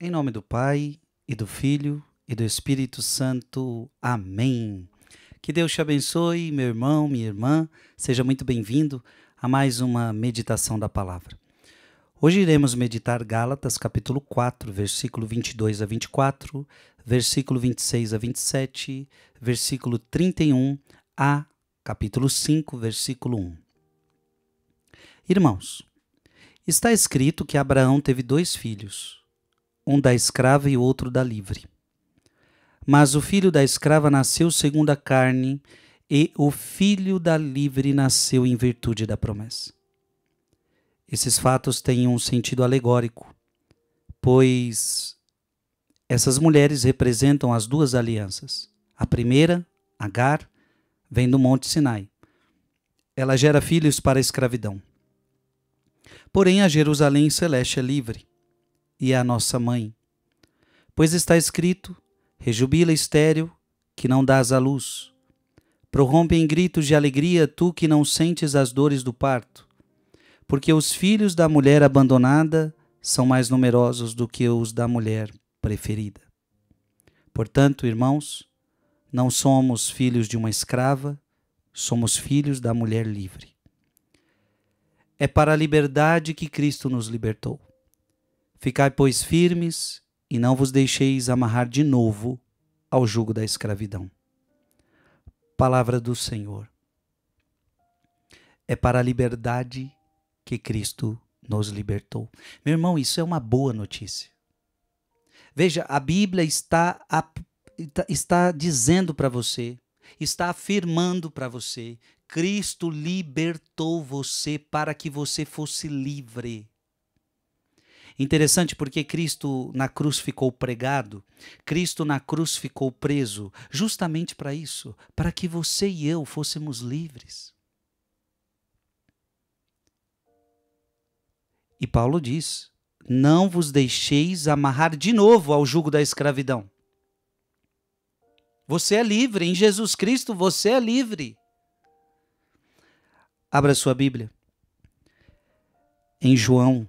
Em nome do Pai, e do Filho, e do Espírito Santo. Amém. Que Deus te abençoe, meu irmão, minha irmã. Seja muito bem-vindo a mais uma meditação da palavra. Hoje iremos meditar Gálatas, capítulo 4, versículo 22 a 24, versículo 26 a 27, versículo 31 a capítulo 5, versículo 1. Irmãos, está escrito que Abraão teve dois filhos um da escrava e outro da livre. Mas o filho da escrava nasceu segundo a carne, e o filho da livre nasceu em virtude da promessa. Esses fatos têm um sentido alegórico, pois essas mulheres representam as duas alianças. A primeira, Agar, vem do Monte Sinai. Ela gera filhos para a escravidão. Porém, a Jerusalém celeste é livre e à nossa mãe. Pois está escrito: Rejubila estéril, que não dás à luz. Prorrompe em gritos de alegria tu que não sentes as dores do parto. Porque os filhos da mulher abandonada são mais numerosos do que os da mulher preferida. Portanto, irmãos, não somos filhos de uma escrava, somos filhos da mulher livre. É para a liberdade que Cristo nos libertou. Ficai, pois, firmes e não vos deixeis amarrar de novo ao jugo da escravidão. Palavra do Senhor. É para a liberdade que Cristo nos libertou. Meu irmão, isso é uma boa notícia. Veja, a Bíblia está, está dizendo para você, está afirmando para você: Cristo libertou você para que você fosse livre. Interessante porque Cristo na cruz ficou pregado, Cristo na cruz ficou preso, justamente para isso, para que você e eu fôssemos livres. E Paulo diz: Não vos deixeis amarrar de novo ao jugo da escravidão. Você é livre, em Jesus Cristo você é livre. Abra sua Bíblia. Em João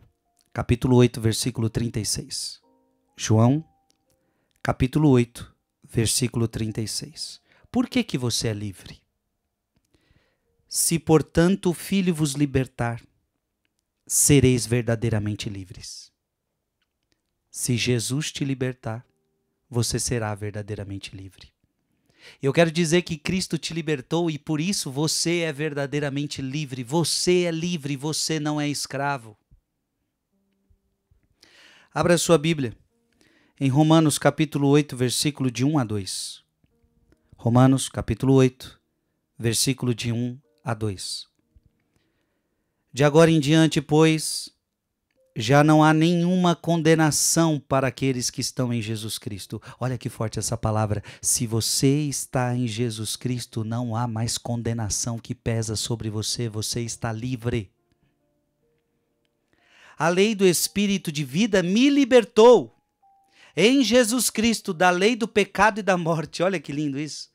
capítulo 8, versículo 36. João, capítulo 8, versículo 36. Por que que você é livre? Se, portanto, o Filho vos libertar, sereis verdadeiramente livres. Se Jesus te libertar, você será verdadeiramente livre. Eu quero dizer que Cristo te libertou e por isso você é verdadeiramente livre. Você é livre, você não é escravo. Abra sua Bíblia em Romanos capítulo 8, versículo de 1 a 2. Romanos capítulo 8, versículo de 1 a 2. De agora em diante, pois, já não há nenhuma condenação para aqueles que estão em Jesus Cristo. Olha que forte essa palavra. Se você está em Jesus Cristo, não há mais condenação que pesa sobre você, você está livre a lei do Espírito de vida me libertou em Jesus Cristo da lei do pecado e da morte. Olha que lindo isso.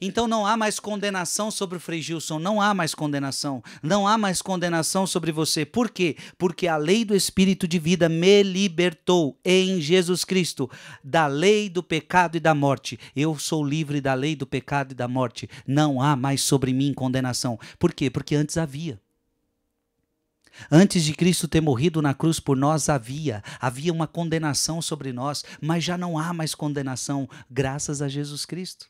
Então não há mais condenação sobre o Frei Gilson, não há mais condenação, não há mais condenação sobre você. Por quê? Porque a lei do Espírito de vida me libertou em Jesus Cristo da lei do pecado e da morte. Eu sou livre da lei do pecado e da morte. Não há mais sobre mim condenação. Por quê? Porque antes havia. Antes de Cristo ter morrido na cruz por nós, havia, havia uma condenação sobre nós, mas já não há mais condenação, graças a Jesus Cristo.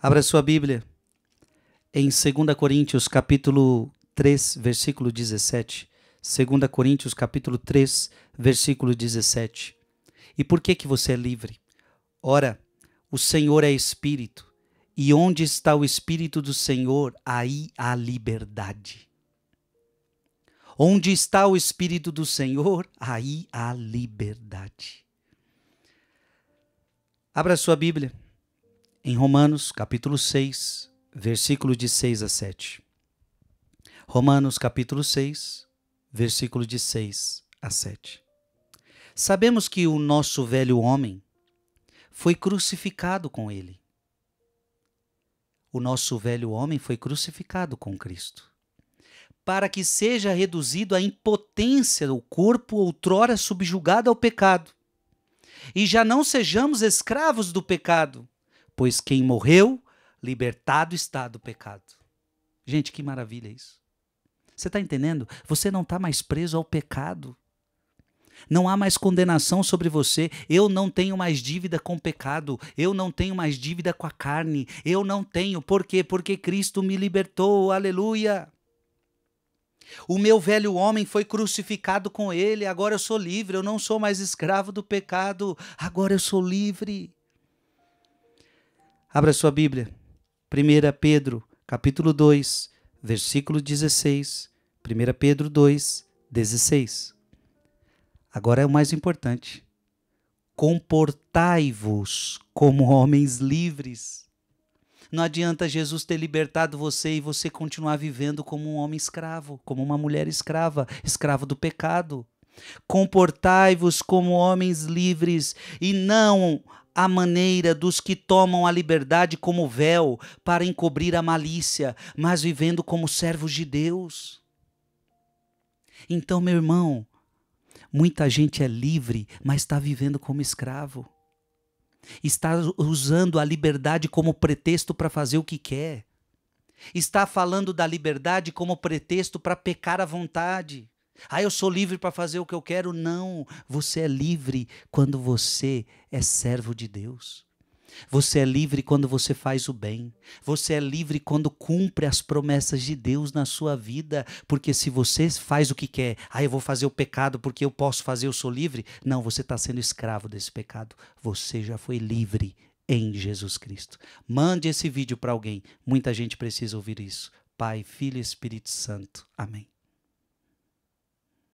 Abra sua Bíblia em 2 Coríntios, capítulo 3, versículo 17. 2 Coríntios, capítulo 3, versículo 17. E por que que você é livre? Ora, o Senhor é espírito, e onde está o Espírito do Senhor, aí há liberdade. Onde está o Espírito do Senhor, aí há liberdade. Abra sua Bíblia em Romanos, capítulo 6, versículo de 6 a 7. Romanos, capítulo 6, versículo de 6 a 7. Sabemos que o nosso velho homem foi crucificado com ele o nosso velho homem foi crucificado com Cristo, para que seja reduzido à impotência do corpo outrora subjugado ao pecado, e já não sejamos escravos do pecado, pois quem morreu, libertado está do pecado. Gente, que maravilha isso! Você está entendendo? Você não está mais preso ao pecado. Não há mais condenação sobre você. Eu não tenho mais dívida com o pecado. Eu não tenho mais dívida com a carne. Eu não tenho. Por quê? Porque Cristo me libertou. Aleluia! O meu velho homem foi crucificado com ele. Agora eu sou livre. Eu não sou mais escravo do pecado. Agora eu sou livre. Abra sua Bíblia. 1 Pedro, capítulo 2, versículo 16. 1 Pedro 2, 16. Agora é o mais importante. Comportai-vos como homens livres. Não adianta Jesus ter libertado você e você continuar vivendo como um homem escravo, como uma mulher escrava, escravo do pecado. Comportai-vos como homens livres e não a maneira dos que tomam a liberdade como véu para encobrir a malícia, mas vivendo como servos de Deus. Então, meu irmão, Muita gente é livre, mas está vivendo como escravo. Está usando a liberdade como pretexto para fazer o que quer. Está falando da liberdade como pretexto para pecar à vontade. Ah, eu sou livre para fazer o que eu quero. Não, você é livre quando você é servo de Deus. Você é livre quando você faz o bem. Você é livre quando cumpre as promessas de Deus na sua vida. Porque se você faz o que quer, ah, eu vou fazer o pecado porque eu posso fazer, eu sou livre. Não, você está sendo escravo desse pecado. Você já foi livre em Jesus Cristo. Mande esse vídeo para alguém. Muita gente precisa ouvir isso. Pai, Filho e Espírito Santo. Amém.